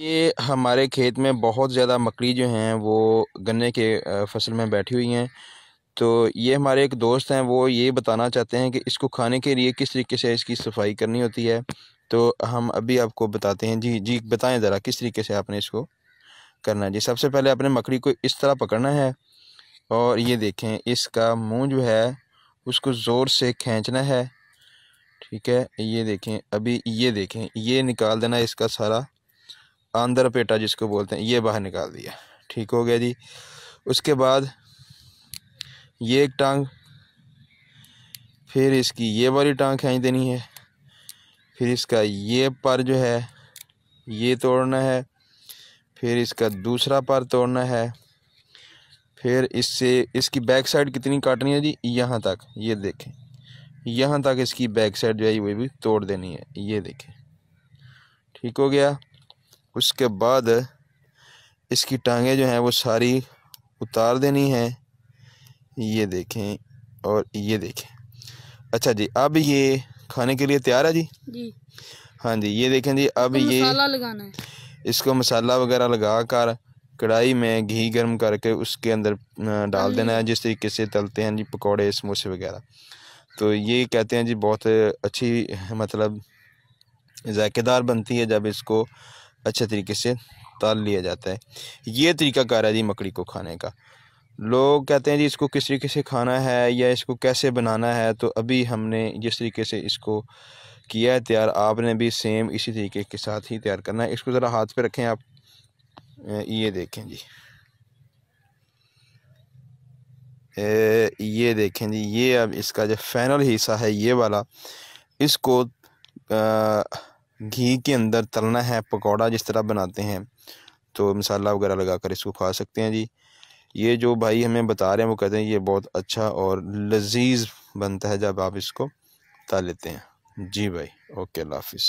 ये हमारे खेत में बहुत ज़्यादा मकड़ी जो हैं वो गन्ने के फसल में बैठी हुई हैं तो ये हमारे एक दोस्त हैं वो ये बताना चाहते हैं कि इसको खाने के लिए किस तरीके से इसकी सफाई करनी होती है तो हम अभी आपको बताते हैं जी जी बताएं ज़रा किस तरीके से आपने इसको करना है जी सबसे पहले आपने मकड़ी को इस तरह पकड़ना है और ये देखें इसका मुँह जो है उसको ज़ोर से खींचना है ठीक है ये देखें अभी ये देखें ये निकाल देना इसका सारा आंध्र पेटा जिसको बोलते हैं ये बाहर निकाल दिया ठीक हो गया जी उसके बाद ये एक टांग फिर इसकी ये वाली टांग खेच देनी है फिर इसका ये पर जो है ये तोड़ना है फिर इसका दूसरा पर तोड़ना है फिर इससे इसकी बैक साइड कितनी काटनी है जी यहाँ तक ये देखें यहाँ तक इसकी बैक साइड जो है वो भी तोड़ देनी है ये देखें ठीक हो गया उसके बाद इसकी टांगें जो हैं वो सारी उतार देनी है ये देखें और ये देखें अच्छा जी अब ये खाने के लिए तैयार है जी जी हाँ जी ये देखें जी अब ये मसाला लगाना है इसको मसाला वगैरह लगा कर कढ़ाई में घी गर्म करके उसके अंदर डाल हाँ देना है जिस तरीके से तलते हैं जी पकौड़े समोसे वगैरह तो ये कहते हैं जी बहुत अच्छी मतलब ज़ायकेदार बनती है जब इसको अच्छे तरीके से ताल लिया जाता है ये तरीका कार है जी मकड़ी को खाने का लोग कहते हैं जी इसको किस तरीके से खाना है या इसको कैसे बनाना है तो अभी हमने जिस तरीके से इसको किया है तैयार आपने भी सेम इसी तरीके के साथ ही तैयार करना है इसको ज़रा हाथ पे रखें आप ये देखें जी ए, ये देखें जी ये अब इसका जो फाइनल हिस्सा है ये वाला इसको आ, घी के अंदर तलना है पकौड़ा जिस तरह बनाते हैं तो मसाला वगैरह लगा कर इसको खा सकते हैं जी ये जो भाई हमें बता रहे हैं वो कहते हैं ये बहुत अच्छा और लजीज बनता है जब आप इसको ता लेते हैं जी भाई ओके अल्लाह हाफिज़